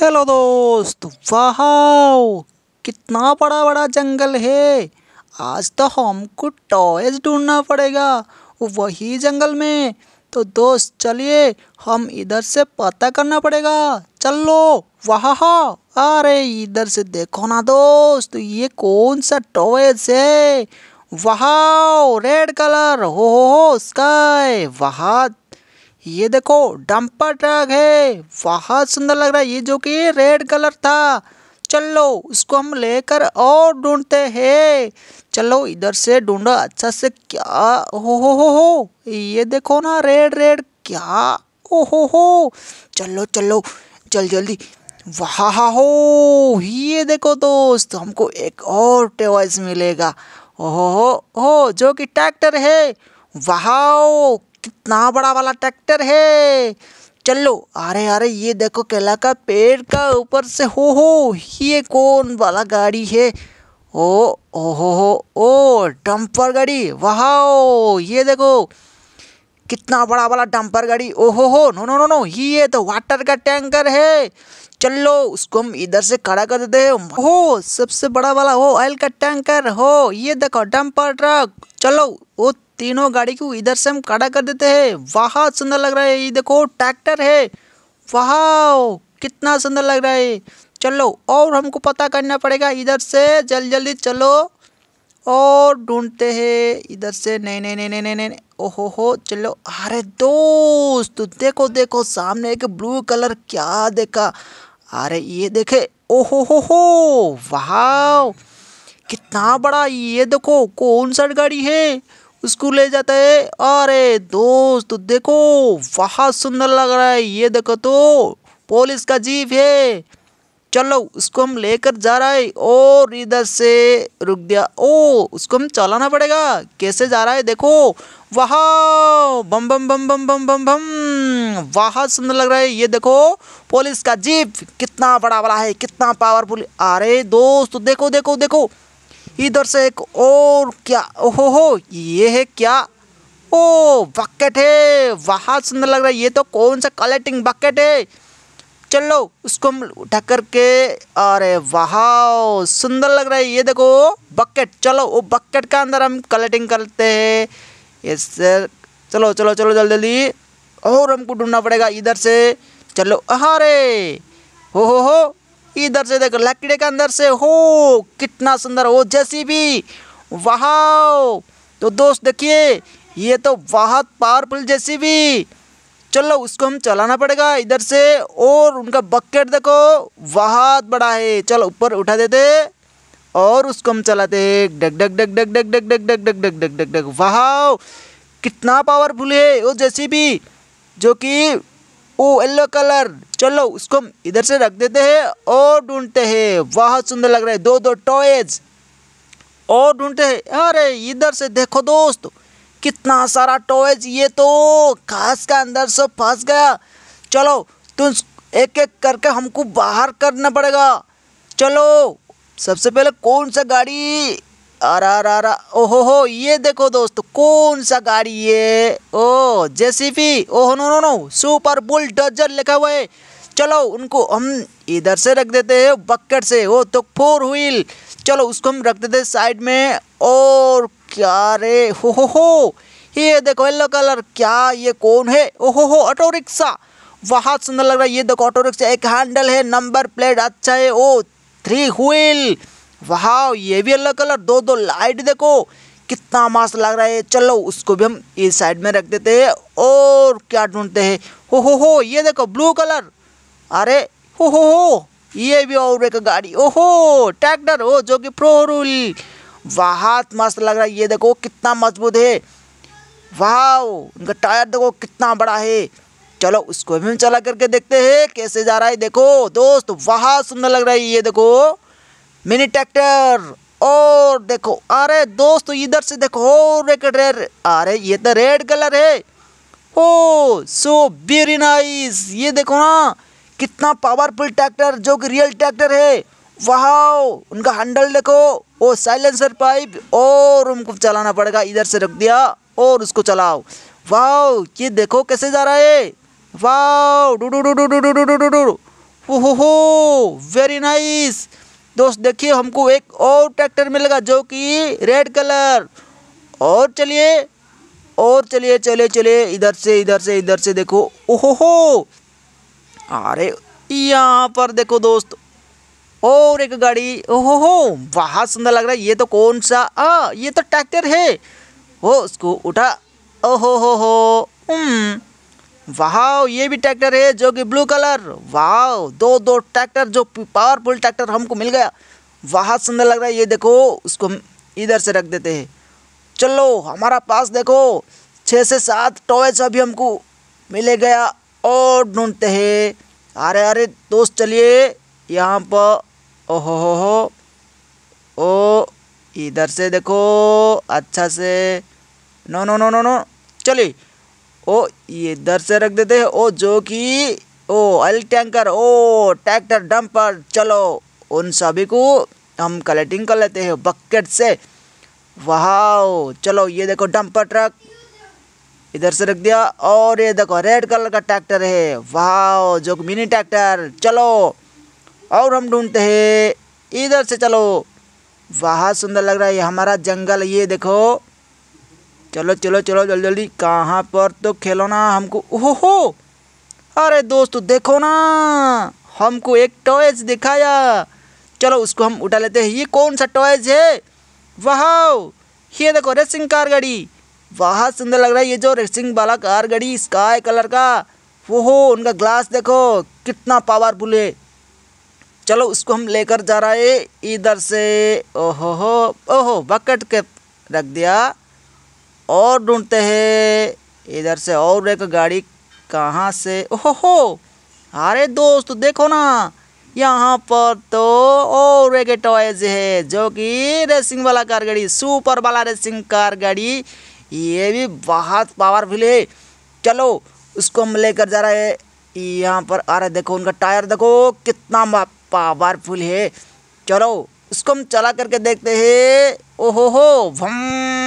hello दोस्त वाह कितना बड़ा बड़ा जंगल है आज तो हमको टॉयज ढूंढना पड़ेगा वही जंगल में तो दोस्त चलिए हम इधर से पता करना पड़ेगा चल लो वाह हाँ, अरे इधर से देखो ना दोस्त ये कौन सा टॉयज है वाह रेड कलर हो हो, स्काई वाह ये देखो डंपर ट्रक है बहुत सुंदर लग रहा है ये जो कि रेड कलर था चलो उसको हम लेकर और ढूंढते हैं चलो इधर से ढूंढो अच्छा से क्या हो हो हो हो ये देखो ना रेड रेड क्या ओ हो हो चलो चलो चल जल्दी वाह हो ये देखो दोस्त हमको एक और टेवाइस मिलेगा ओहो हो जो कि ट्रैक्टर है वाह कितना बड़ा वाला ट्रैक्टर है चलो अरे अरे ये देखो केला का पेड़ का ऊपर से हो हो ये कौन वाला गाड़ी है ओ ओ हो हो ओ डंपर गाड़ी वाह ये देखो कितना बड़ा वाला डंपर गाड़ी ओ हो हो नो नो नो नो ये तो वाटर का टैंकर है चलो उसको हम इधर से खड़ा कर देते हैं हो सबसे बड़ा वाला हो ऑयल का टैंकर हो ये देखो डंपर ट्रक चलो वो तीनों गाड़ी को इधर से हम खड़ा कर देते हैं वाह सुंदर लग रहा है ये देखो ट्रैक्टर है वाह कितना सुंदर लग रहा है चलो और हमको पता करना पड़ेगा इधर से जल्दी जल्दी चलो और ढूंढते हैं इधर से नहीं नहीं नहीं नहीं नहीं ओहो हो चलो अरे दोस्त देखो देखो सामने एक ब्लू कलर क्या देखा अरे ये देखे ओहो हो हो वाह कितना बड़ा ये देखो कौन सा गाड़ी है उसको ले जाता है अरे दोस्त देखो बहुत सुंदर लग रहा है ये देखो तो पुलिस का जीप है चलो उसको हम लेकर जा रहा है और इधर से रुक दिया ओ उसको हम चलाना पड़ेगा कैसे जा रहा है देखो वाह बम बम बम बम बम बम बम वाह सुंदर लग रहा है ये देखो पुलिस का जीप कितना बड़ा बड़ा है कितना पावरफुल अरे दोस्त देखो देखो देखो इधर से एक और क्या ओहो हो ये है क्या ओ बकेट है वहाँ सुंदर लग रहा है ये तो कौन सा कलेक्टिंग बकेट है चलो उसको हम उठा करके अरे वाह सुंदर लग रहा है ये देखो बकेट चलो वो बकेट का अंदर हम कलेक्टिंग करते हैं इससे चलो चलो चलो जल्दी जल्दी और हमको ढूंढना पड़ेगा इधर से चलो अरे हो हो हो इधर से देखो लकड़ी के अंदर से हो कितना सुंदर हो जैसी भी वाह तो दोस्त देखिए ये तो बहुत पावरफुल जैसी भी चलो उसको हम चलाना पड़ेगा इधर से और उनका बकेट देखो बहुत बड़ा है चलो ऊपर उठा देते और उसको हम चलाते डग डग डग डग डग डग डग डग डग डग डग डग वाह कितना पावरफुल है वो जैसी भी जो कि ओ येलो कलर चलो उसको हम इधर से रख देते हैं और ढूंढते हैं बहुत सुंदर लग रहा है दो दो टॉयज और ढूंढते हैं अरे इधर से देखो दोस्त कितना सारा टॉयज ये तो घास का अंदर से फंस गया चलो तुम एक एक करके हमको बाहर करना पड़ेगा चलो सबसे पहले कौन सा गाड़ी अरे अरे अरे ओहो हो ये देखो दोस्त कौन सा गाड़ी ये ओ JCB oh no no no super bulldozer लिखा हुआ है चलो उनको हम इधर से रख देते हैं बकेट से ओ तो फोर व्हील चलो उसको हम रख देते साइड में और क्या रे हो हो हो ये देखो येलो कलर क्या ये कौन है ओहो हो ऑटो रिक्शा बहुत सुंदर लग रहा है ये देखो ऑटो रिक्शा एक हैंडल है नंबर प्लेट अच्छा है ओ थ्री व्हील वाह ये भी येलो कलर दो दो लाइट देखो कितना मस्त लग रहा है चलो उसको भी हम इस साइड में रख देते हैं और क्या ढूंढते हैं हो हो हो ये देखो ब्लू कलर अरे हो हो हो ये भी और एक गाड़ी ओहो ट्रैक्टर हो जो कि प्रोरूल बहुत मस्त लग रहा है ये देखो कितना मजबूत है वाह उनका टायर देखो कितना बड़ा है चलो उसको भी हम चला करके देखते हैं कैसे जा रहा है देखो दोस्त वाह सुंदर लग रहा है ये देखो मिनी ट्रैक्टर और देखो अरे दोस्तों इधर से देखो और एक रेड अरे ये तो रेड कलर है ओ सो वेरी नाइस ये देखो ना कितना पावरफुल ट्रैक्टर जो कि रियल ट्रैक्टर है वाह उनका हैंडल देखो ओ साइलेंसर पाइप और उनको चलाना पड़ेगा इधर से रख दिया और उसको चलाओ वाह ये देखो कैसे जा रहा है वाह डू डू डू डू डू डू डू डू डू हो वेरी नाइस दोस्त देखिए हमको एक और ट्रैक्टर मिलेगा जो कि रेड कलर और चलिए और चलिए चले चले इधर से इधर से इधर से देखो ओहो हो अरे यहाँ पर देखो दोस्त और एक गाड़ी ओहो हो बहुत सुंदर लग रहा है ये तो कौन सा आ ये तो ट्रैक्टर है वो उसको उठा ओहो हो हो वाह ये भी ट्रैक्टर है जो कि ब्लू कलर वाह दो दो ट्रैक्टर जो पावरफुल ट्रैक्टर हमको मिल गया बहुत सुंदर लग रहा है ये देखो उसको इधर से रख देते हैं चलो हमारा पास देखो छः से सात टॉयज अभी हमको मिले गया और ढूंढते हैं अरे अरे दोस्त चलिए यहाँ पर ओहो हो हो ओ इधर से देखो अच्छा से no no no no no चलिए ओ ये इधर से रख देते हैं ओ जो कि ओ ऑयल टैंकर ओ ट्रैक्टर डंपर चलो उन सभी को हम कलेक्टिंग कर लेते हैं बकेट से वाह चलो ये देखो डंपर ट्रक इधर से रख दिया और ये देखो रेड कलर का ट्रैक्टर है वाह जो मिनी ट्रैक्टर चलो और हम ढूंढते हैं इधर से चलो वाह सुंदर लग रहा है हमारा जंगल ये देखो चलो चलो चलो जल्दी जल्दी कहाँ पर तो खेलो ना हमको ओहो हो अरे दोस्तों देखो ना हमको एक टॉयज दिखाया चलो उसको हम उठा लेते हैं ये कौन सा टॉयज है वाह ये देखो रेसिंग कार गाड़ी वाह सुंदर लग रहा है ये जो रेसिंग वाला कार गाड़ी स्काई कलर का वो हो उनका ग्लास देखो कितना पावरफुल है चलो उसको हम लेकर जा रहा है इधर से ओहो हो ओहो बकेट के रख दिया और ढूंढते हैं इधर से और एक गाड़ी कहाँ से ओहो हो अरे दोस्त देखो ना यहाँ पर तो और एक टॉयज है जो कि रेसिंग वाला कार गाड़ी सुपर वाला रेसिंग कार गाड़ी ये भी बहुत पावरफुल है चलो उसको हम लेकर जा रहे हैं यहाँ पर अरे देखो उनका टायर देखो कितना पावरफुल है चलो उसको हम चला करके देखते हैं ओहो हो भम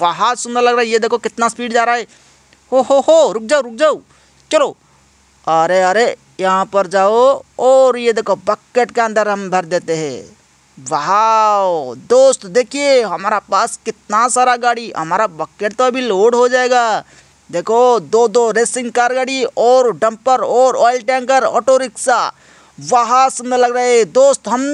वाह सुंदर लग रहा है ये देखो कितना स्पीड जा रहा है हो हो हो रुक जाओ रुक जाओ चलो अरे अरे यहाँ पर जाओ और ये देखो बकेट के अंदर हम भर देते हैं वाह दोस्त देखिए हमारा पास कितना सारा गाड़ी हमारा बकेट तो अभी लोड हो जाएगा देखो दो दो रेसिंग कार गाड़ी और डंपर और ऑयल टैंकर ऑटो रिक्शा वहाँ सुंदर लग रहा है दोस्त हम